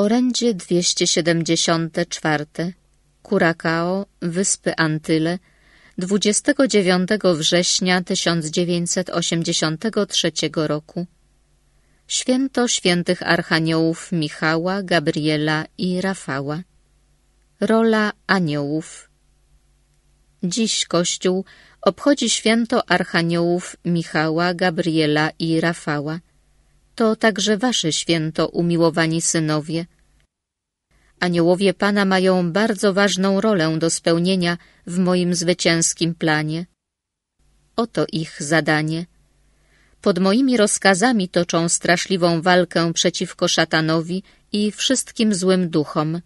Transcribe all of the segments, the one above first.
Orędzie 274 Kurakao, Wyspy Antyle 29 września 1983 roku Święto świętych archaniołów Michała, Gabriela i Rafała Rola aniołów Dziś Kościół obchodzi święto archaniołów Michała, Gabriela i Rafała – to także wasze święto, umiłowani synowie. Aniołowie Pana mają bardzo ważną rolę do spełnienia w moim zwycięskim planie. Oto ich zadanie. Pod moimi rozkazami toczą straszliwą walkę przeciwko szatanowi i wszystkim złym duchom.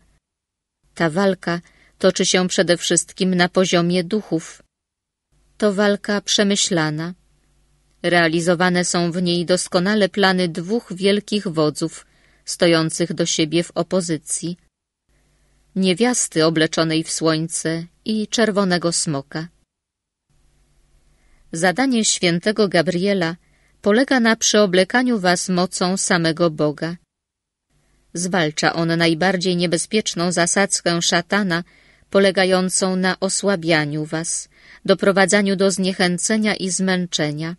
Ta walka toczy się przede wszystkim na poziomie duchów. To walka przemyślana Realizowane są w niej doskonale plany dwóch wielkich wodzów, stojących do siebie w opozycji. Niewiasty obleczonej w słońce i czerwonego smoka. Zadanie świętego Gabriela polega na przyoblekaniu was mocą samego Boga. Zwalcza on najbardziej niebezpieczną zasadzkę szatana, polegającą na osłabianiu was, doprowadzaniu do zniechęcenia i zmęczenia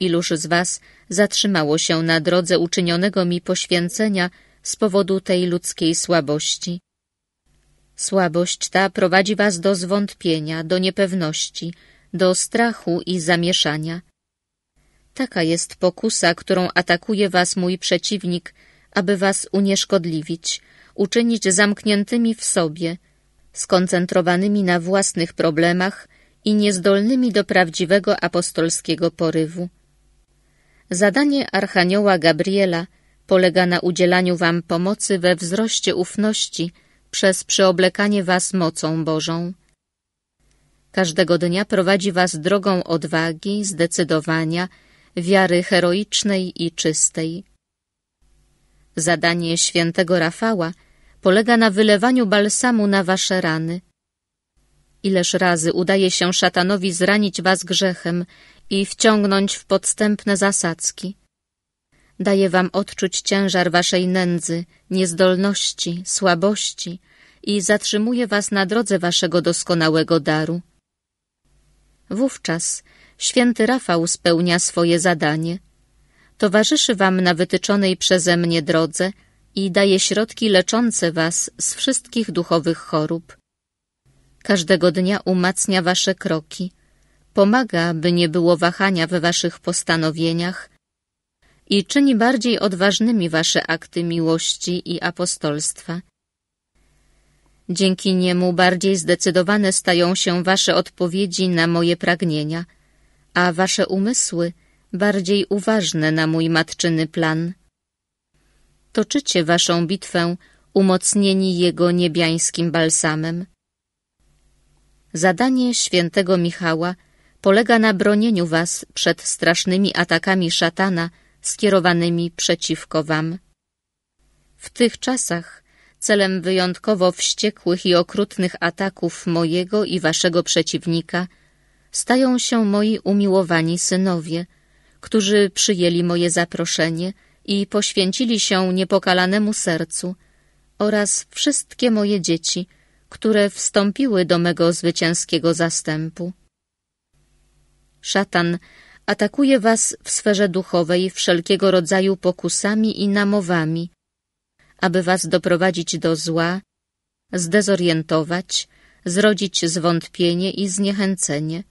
iluż z was zatrzymało się na drodze uczynionego mi poświęcenia z powodu tej ludzkiej słabości. Słabość ta prowadzi was do zwątpienia, do niepewności, do strachu i zamieszania. Taka jest pokusa, którą atakuje was mój przeciwnik, aby was unieszkodliwić, uczynić zamkniętymi w sobie, skoncentrowanymi na własnych problemach i niezdolnymi do prawdziwego apostolskiego porywu. Zadanie Archanioła Gabriela polega na udzielaniu wam pomocy we wzroście ufności przez przyoblekanie was mocą Bożą. Każdego dnia prowadzi was drogą odwagi, zdecydowania, wiary heroicznej i czystej. Zadanie świętego Rafała polega na wylewaniu balsamu na wasze rany – Ileż razy udaje się szatanowi zranić was grzechem i wciągnąć w podstępne zasadzki. Daje wam odczuć ciężar waszej nędzy, niezdolności, słabości i zatrzymuje was na drodze waszego doskonałego daru. Wówczas święty Rafał spełnia swoje zadanie. Towarzyszy wam na wytyczonej przeze mnie drodze i daje środki leczące was z wszystkich duchowych chorób. Każdego dnia umacnia wasze kroki, pomaga, by nie było wahania w waszych postanowieniach i czyni bardziej odważnymi wasze akty miłości i apostolstwa. Dzięki niemu bardziej zdecydowane stają się wasze odpowiedzi na moje pragnienia, a wasze umysły bardziej uważne na mój matczyny plan. Toczycie waszą bitwę umocnieni jego niebiańskim balsamem. Zadanie świętego Michała polega na bronieniu was przed strasznymi atakami szatana skierowanymi przeciwko wam. W tych czasach celem wyjątkowo wściekłych i okrutnych ataków mojego i waszego przeciwnika stają się moi umiłowani synowie, którzy przyjęli moje zaproszenie i poświęcili się niepokalanemu sercu oraz wszystkie moje dzieci – które wstąpiły do mego zwycięskiego zastępu. Szatan atakuje was w sferze duchowej wszelkiego rodzaju pokusami i namowami, aby was doprowadzić do zła, zdezorientować, zrodzić zwątpienie i zniechęcenie.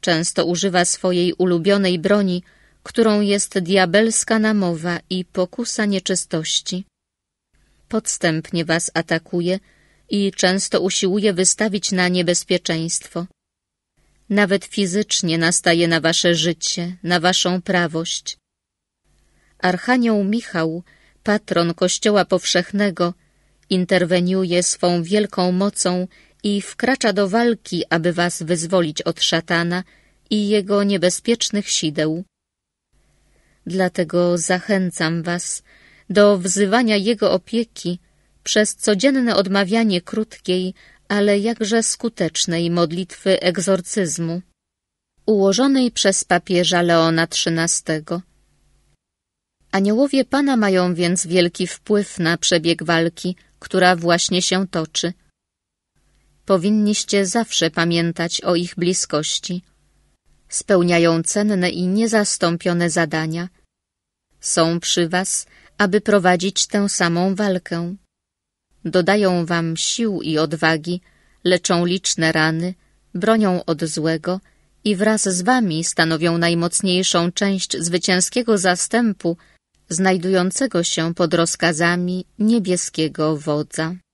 Często używa swojej ulubionej broni, którą jest diabelska namowa i pokusa nieczystości. Podstępnie was atakuje – i często usiłuje wystawić na niebezpieczeństwo. Nawet fizycznie nastaje na wasze życie, na waszą prawość. Archanioł Michał, patron Kościoła Powszechnego, interweniuje swą wielką mocą i wkracza do walki, aby was wyzwolić od szatana i jego niebezpiecznych sideł. Dlatego zachęcam was do wzywania jego opieki przez codzienne odmawianie krótkiej, ale jakże skutecznej modlitwy egzorcyzmu, ułożonej przez papieża Leona XIII. Aniołowie Pana mają więc wielki wpływ na przebieg walki, która właśnie się toczy. Powinniście zawsze pamiętać o ich bliskości. Spełniają cenne i niezastąpione zadania. Są przy was, aby prowadzić tę samą walkę dodają wam sił i odwagi, leczą liczne rany, bronią od złego i wraz z wami stanowią najmocniejszą część zwycięskiego zastępu znajdującego się pod rozkazami niebieskiego wodza.